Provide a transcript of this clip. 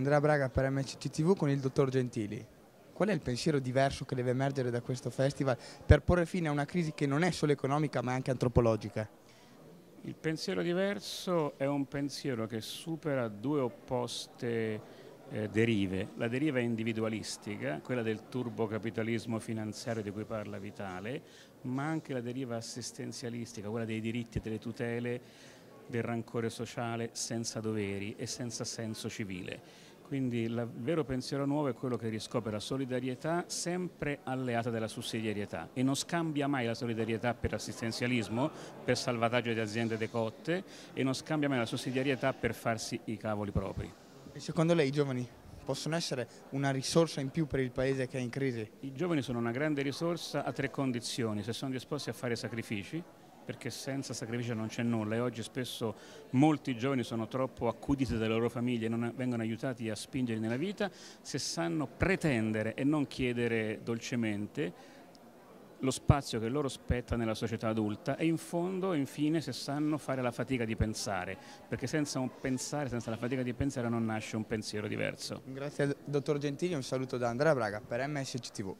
Andrea Braga per MCC TV con il dottor Gentili. Qual è il pensiero diverso che deve emergere da questo festival per porre fine a una crisi che non è solo economica ma anche antropologica? Il pensiero diverso è un pensiero che supera due opposte eh, derive. La deriva individualistica, quella del turbocapitalismo finanziario di cui parla Vitale, ma anche la deriva assistenzialistica, quella dei diritti e delle tutele del rancore sociale senza doveri e senza senso civile. Quindi la, il vero pensiero nuovo è quello che riscopre la solidarietà sempre alleata della sussidiarietà e non scambia mai la solidarietà per assistenzialismo, per salvataggio di aziende decotte e non scambia mai la sussidiarietà per farsi i cavoli propri. secondo lei i giovani possono essere una risorsa in più per il paese che è in crisi? I giovani sono una grande risorsa a tre condizioni, se sono disposti a fare sacrifici, perché senza sacrificio non c'è nulla e oggi spesso molti giovani sono troppo accuditi dalle loro famiglie, non vengono aiutati a spingere nella vita, se sanno pretendere e non chiedere dolcemente lo spazio che loro spetta nella società adulta e in fondo, infine, se sanno fare la fatica di pensare, perché senza un pensare, senza la fatica di pensare non nasce un pensiero diverso. Grazie dottor Gentili, un saluto da Andrea Braga per MSC TV.